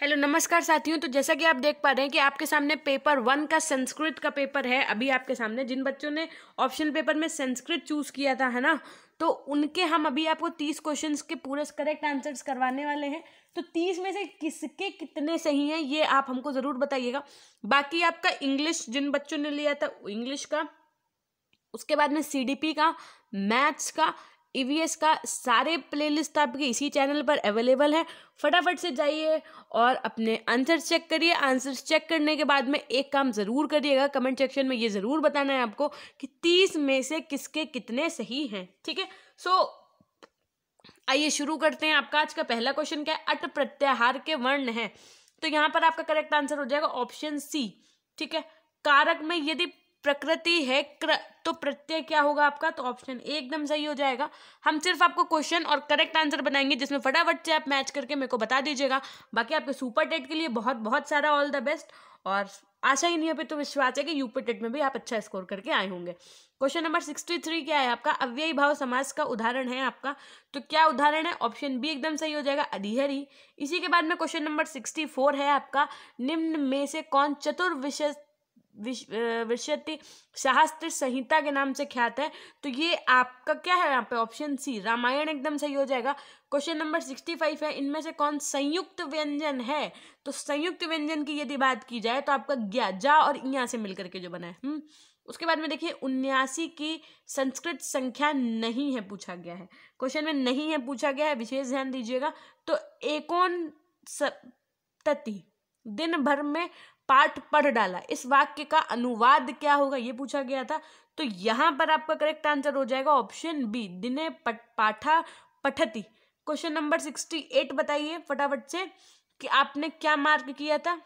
hello नमस्कार साथियों तो जैसा कि आप देख पा रहे हैं कि आपके सामने पेपर वन का संस्कृत का पेपर है अभी आपके सामने जिन बच्चों ने ऑप्शन पेपर में संस्कृत चूज़ किया था है ना तो उनके हम अभी आपको तीस क्वेश्चंस के पूरे करेक्ट आंसर्स करवाने वाले हैं तो तीस में से किसके कितने सही हैं ये आप हमको ज़रूर बताइएगा बाकी आपका इंग्लिश जिन बच्चों ने लिया था इंग्लिश का उसके बाद में सी का मैथ्स का ईवीएस e का सारे प्लेलिस्ट आपके इसी चैनल पर अवेलेबल है फटाफट से जाइए और अपने आंसर्स चेक करिए आंसर्स चेक करने के बाद में एक काम ज़रूर करिएगा कमेंट सेक्शन में ये ज़रूर बताना है आपको कि तीस में से किसके कितने सही हैं ठीक है सो so, आइए शुरू करते हैं आपका आज का पहला क्वेश्चन क्या है अट प्रत्याहार के वर्ण हैं तो यहाँ पर आपका करेक्ट आंसर हो जाएगा ऑप्शन सी ठीक है कारक में यदि प्रकृति है क्र तो प्रत्यय क्या होगा आपका तो ऑप्शन ए एकदम सही हो जाएगा हम सिर्फ आपको क्वेश्चन और करेक्ट आंसर बनाएंगे जिसमें फटाफट से आप मैच करके मेरे को बता दीजिएगा बाकी आपके सुपर टेट के लिए बहुत बहुत सारा ऑल द बेस्ट और आशा ही नहीं पे तो विश्वास है कि यूपी टेट में भी आप अच्छा स्कोर करके आए होंगे क्वेश्चन नंबर सिक्सटी थ्री क्या है आपका अव्ययी भाव समाज का उदाहरण है आपका तो क्या उदाहरण है ऑप्शन बी एकदम सही हो जाएगा अधिहरी इसी के बाद में क्वेश्चन नंबर सिक्सटी फोर है आपका निम्न में से कौन चतुर्विशेष विशति शास्त्र संहिता के नाम से ख्यात है तो ये आपका क्या है यहाँ पे ऑप्शन सी रामायण एकदम सही हो जाएगा क्वेश्चन नंबर सिक्सटी फाइव है इनमें से कौन संयुक्त व्यंजन है तो संयुक्त व्यंजन की यदि बात की जाए तो आपका ज्ञा जा और इया से मिलकर के जो बना है हम्म, उसके बाद में देखिए उन्यासी की संस्कृत संख्या नहीं है पूछा गया है क्वेश्चन में नहीं है पूछा गया है विशेष ध्यान दीजिएगा तो एकोन सप्तति दिन भर में पाठ पढ़ डाला इस वाक्य का अनुवाद क्या होगा ये पूछा गया था तो यहाँ पर आपका करेक्ट आंसर हो जाएगा ऑप्शन बी दिने पट पाठा पठती क्वेश्चन नंबर सिक्सटी एट बताइए फटाफट से कि आपने क्या मार्क किया था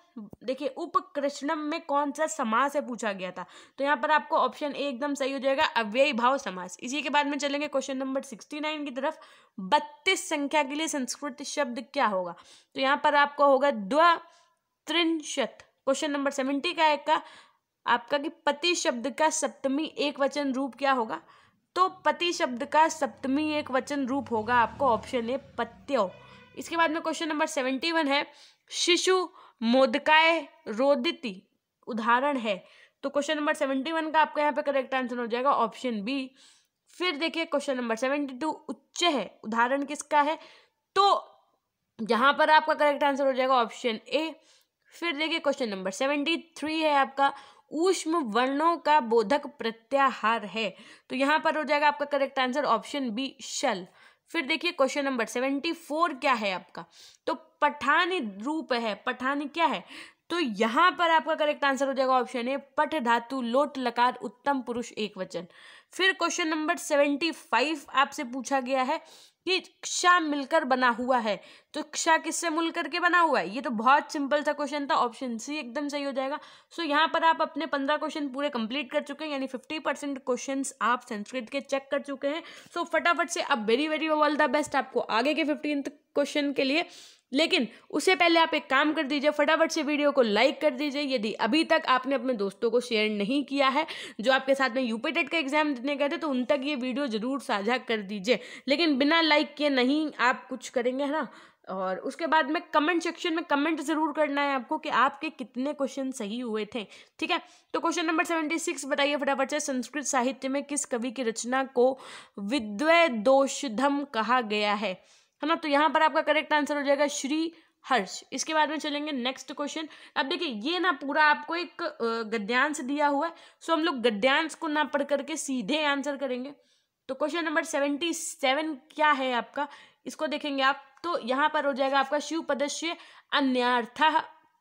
देखिए उपकृष्णम में कौन सा समास है पूछा गया था तो यहाँ पर आपको ऑप्शन ए एकदम सही हो जाएगा अव्ययी भाव समास इसी के बाद में चलेंगे क्वेश्चन नंबर सिक्सटी नाइन की तरफ बत्तीस संख्या के लिए संस्कृत शब्द क्या होगा तो यहाँ पर आपको होगा त्रिंशत क्वेश्चन नंबर सेवेंटी का एक का आपका कि पति शब्द का सप्तमी एक वचन रूप क्या होगा तो पति शब्द का सप्तमी एक वचन रूप होगा आपको ऑप्शन ए पत्यो इसके बाद में क्वेश्चन नंबर सेवेंटी वन है शिशु मोदकाय रोदिति उदाहरण है तो क्वेश्चन नंबर सेवेंटी वन का आपका यहाँ पे करेक्ट आंसर हो जाएगा ऑप्शन बी फिर देखिए क्वेश्चन नंबर सेवेंटी टू उच्च है उदाहरण किसका है तो यहाँ पर आपका करेक्ट आंसर हो जाएगा ऑप्शन ए फिर देखिए क्वेश्चन नंबर सेवेंटी थ्री है आपका ऊष्म वर्णों का बोधक प्रत्याहार है तो यहाँ पर हो जाएगा आपका करेक्ट आंसर ऑप्शन बी शल फिर देखिए क्वेश्चन नंबर सेवेंटी फोर क्या है आपका तो पठानी रूप है पठानी क्या है तो यहाँ पर आपका करेक्ट आंसर हो जाएगा ऑप्शन ए पठ धातु लोट लकार उत्तम पुरुष एक वचन फिर क्वेश्चन नंबर सेवेंटी फाइव आपसे पूछा गया है कि क्षा मिलकर बना हुआ है तो क्षा किससे मिल करके बना हुआ है ये तो बहुत सिंपल सा क्वेश्चन था ऑप्शन सी एकदम सही हो जाएगा सो यहाँ पर आप अपने पंद्रह क्वेश्चन पूरे कंप्लीट कर चुके हैं यानी फिफ्टी परसेंट क्वेश्चन आप संस्कृत के चेक कर चुके हैं सो फटाफट से अब very very all the best आपको आगे के फिफ्टीन क्वेश्चन के लिए लेकिन उससे पहले आप एक काम कर दीजिए फटाफट से वीडियो को लाइक कर दीजिए यदि अभी तक आपने अपने दोस्तों को शेयर नहीं किया है जो आपके साथ में यूपीटेट e का एग्जाम देने गए थे तो उन तक ये वीडियो जरूर साझा कर दीजिए लेकिन बिना लाइक किए नहीं आप कुछ करेंगे है ना और उसके बाद में कमेंट सेक्शन में कमेंट ज़रूर करना है आपको कि आपके कितने क्वेश्चन सही हुए थे ठीक है तो क्वेश्चन नंबर सेवेंटी सिक्स बताइए फटाफट से संस्कृत साहित्य में किस कवि की रचना को विद्वय दोषधम कहा गया है है ना तो यहाँ पर आपका करेक्ट आंसर हो जाएगा श्री हर्ष इसके बाद में चलेंगे नेक्स्ट क्वेश्चन अब देखिए ये ना पूरा आपको एक गद्यांश दिया हुआ है सो हम लोग गद्यांश को ना पढ़ करके सीधे आंसर करेंगे तो क्वेश्चन नंबर सेवेंटी सेवन क्या है आपका इसको देखेंगे आप तो यहाँ पर हो जाएगा आपका शिव पदस्य अन्यार्थ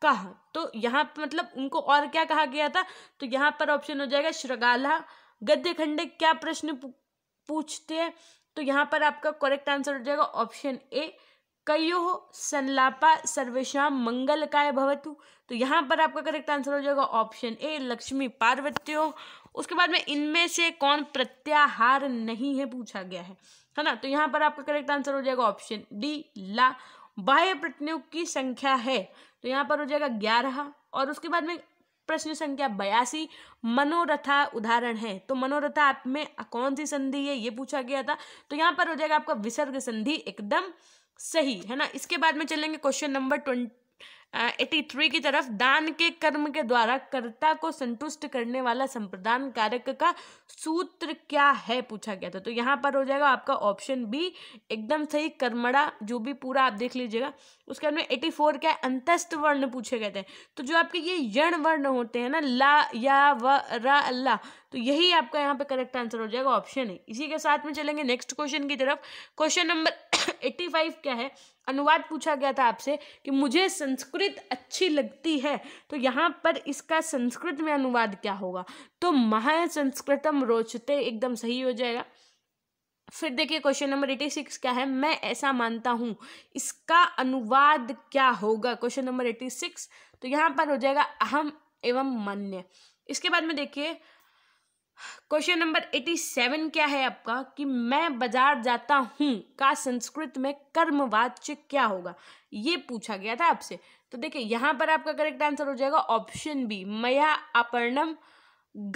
कह तो यहाँ मतलब उनको और क्या कहा गया था तो यहाँ पर ऑप्शन हो जाएगा श्रगाला गद्य खंडे क्या प्रश्न पूछते हैं तो यहाँ पर आपका करेक्ट आंसर हो जाएगा ऑप्शन ए कयो संलापा सर्वेशा मंगलकाय भवतु तो यहाँ पर आपका करेक्ट आंसर हो जाएगा ऑप्शन ए लक्ष्मी पार्वत्यो उसके बाद में इनमें से कौन प्रत्याहार नहीं है पूछा गया है है ना तो यहाँ पर आपका करेक्ट आंसर हो जाएगा ऑप्शन डी ला बाह्य प्रतिनियुक्त की संख्या है तो यहाँ पर हो जाएगा ग्यारह और उसके बाद में प्रश्न संख्या बयासी मनोरथा उदाहरण है तो मनोरथा आप में कौन सी संधि है ये पूछा गया था तो यहाँ पर हो जाएगा आपका विसर्ग संधि एकदम सही है ना इसके बाद में चलेंगे question number twenty eighty three की तरफ दान के कर्म के द्वारा कर्ता को संतुष्ट करने वाला संप्रदान कारक का सूत्र क्या है पूछा गया था तो यहाँ पर हो जाएगा आपका ऑप्शन बी एकदम सही कर्मड़ा जो भी पूरा आप देख लीजिएगा उसके बाद में एटी फोर क्या है अंतस्थ वर्ण पूछे गए थे तो जो आपके ये यण वर्ण होते हैं ना ला या व रा तो यही आपका यहाँ पर करेक्ट आंसर हो जाएगा ऑप्शन है इसी के साथ में चलेंगे नेक्स्ट क्वेश्चन की तरफ क्वेश्चन नंबर एट्टी फाइव क्या है अनुवाद पूछा गया था आपसे कि मुझे संस्कृत अच्छी लगती है तो यहाँ पर इसका संस्कृत में अनुवाद क्या होगा तो महा संस्कृतम रोचते एकदम सही हो जाएगा फिर देखिए क्वेश्चन नंबर एटी सिक्स क्या है मैं ऐसा मानता हूँ इसका अनुवाद क्या होगा क्वेश्चन नंबर एटी सिक्स तो यहाँ पर हो जाएगा अहम एवं मान्य इसके बाद में देखिए क्वेश्चन नंबर एटी सेवन क्या है आपका कि मैं बाजार जाता हूं का संस्कृत में कर्मवाच्य क्या होगा ये पूछा गया था आपसे तो देखिए यहां पर आपका करेक्ट आंसर हो जाएगा ऑप्शन बी मया अपर्णम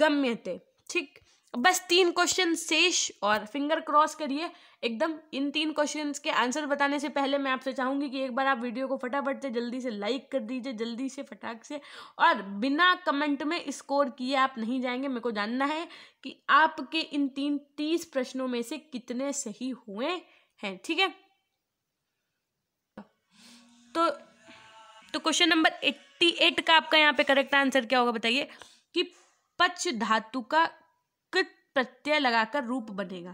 गम्यते ठीक बस तीन क्वेश्चन शेष और फिंगर क्रॉस करिए एकदम इन तीन क्वेश्चन के आंसर बताने से पहले मैं आपसे चाहूंगी कि एक बार आप वीडियो को फटाफट से जल्दी से लाइक कर दीजिए जल्दी से फटाक से और बिना कमेंट में स्कोर किए आप नहीं जाएंगे मेरे को जानना है कि आपके इन तीन तीस प्रश्नों में से कितने सही हुए हैं ठीक है तो तो क्वेश्चन नंबर एट्टी एट का आपका यहाँ पे करेक्ट आंसर क्या होगा बताइए कि पच धातु का प्रत्यय लगाकर रूप बनेगा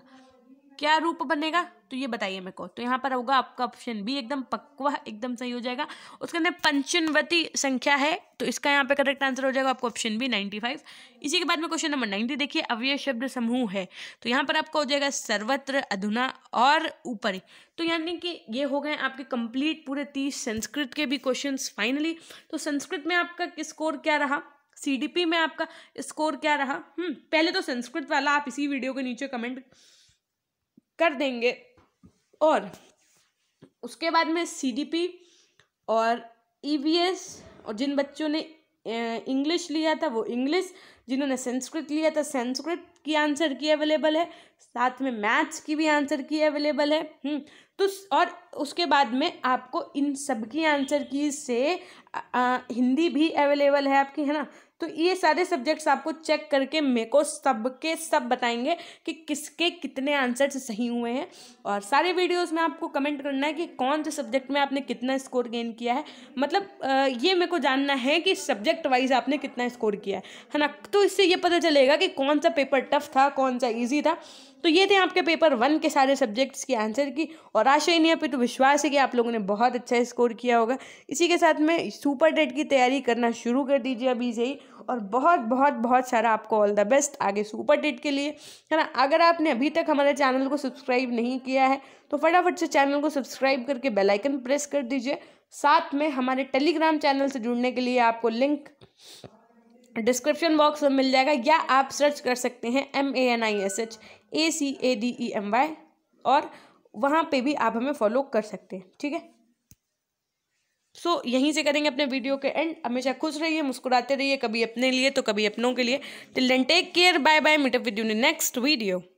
क्या रूप बनेगा तो ये बताइए मेरे को तो यहाँ पर होगा आपका ऑप्शन बी एकदम पक्वा एकदम सही हो जाएगा उसके अंदर पंचनवती संख्या है तो इसका यहाँ पे करेक्ट आंसर हो जाएगा आपको ऑप्शन बी नाइन्टी फाइव इसी के बाद में क्वेश्चन नंबर नाइन्टी देखिए अव्यय शब्द समूह है तो यहाँ पर आपका हो जाएगा सर्वत्र अधुना और ऊपर तो यानी कि ये हो गए आपके कंप्लीट पूरे तीस संस्कृत के भी क्वेश्चन फाइनली तो संस्कृत में आपका स्कोर क्या रहा सीडीपी में आपका स्कोर क्या रहा हम्म पहले तो संस्कृत वाला आप इसी वीडियो के नीचे कमेंट कर देंगे और उसके बाद में सीडीपी और ईवीएस e और जिन बच्चों ने इंग्लिश लिया था वो इंग्लिश जिन्होंने संस्कृत लिया था संस्कृत की आंसर की अवेलेबल है साथ में मैथ्स की भी आंसर की अवेलेबल है हम्म, तो और उसके बाद में आपको इन सबकी आंसर की से आ, हिंदी भी अवेलेबल है आपकी है ना तो ये सारे सब्जेक्ट्स आपको चेक करके मेरे को सबके सब बताएंगे कि किसके कितने आंसर्स सही हुए हैं और सारे वीडियोस में आपको कमेंट करना है कि कौन से सब्जेक्ट में आपने कितना स्कोर गेन किया है मतलब ये मेरे को जानना है कि सब्जेक्ट वाइज आपने कितना स्कोर किया है है ना तो इससे ये पता चलेगा कि कौन सा पेपर टफ था कौन सा ईजी था तो ये थे आपके पेपर वन के सारे सब्जेक्ट्स के आंसर की और आशा इन्हीं पे तो विश्वास है कि आप लोगों ने बहुत अच्छा स्कोर किया होगा इसी के साथ में सुपर डेट की तैयारी करना शुरू कर दीजिए अभी से ही और बहुत बहुत बहुत सारा आपको ऑल द बेस्ट आगे सुपर डेट के लिए है ना अगर आपने अभी तक हमारे चैनल को सब्सक्राइब नहीं किया है तो फटाफट से चैनल को सब्सक्राइब करके बेलाइकन प्रेस कर दीजिए साथ में हमारे टेलीग्राम चैनल से जुड़ने के लिए आपको लिंक डिस्क्रिप्शन बॉक्स में मिल जाएगा या आप सर्च कर सकते हैं M A N I S H A C A D E M Y और वहाँ पे भी आप हमें फॉलो कर सकते हैं ठीक है सो so, यहीं से करेंगे अपने वीडियो के एंड हमेशा खुश रहिए मुस्कुराते रहिए कभी अपने लिए तो कभी अपनों के लिए till then take care bye bye meet up with you next video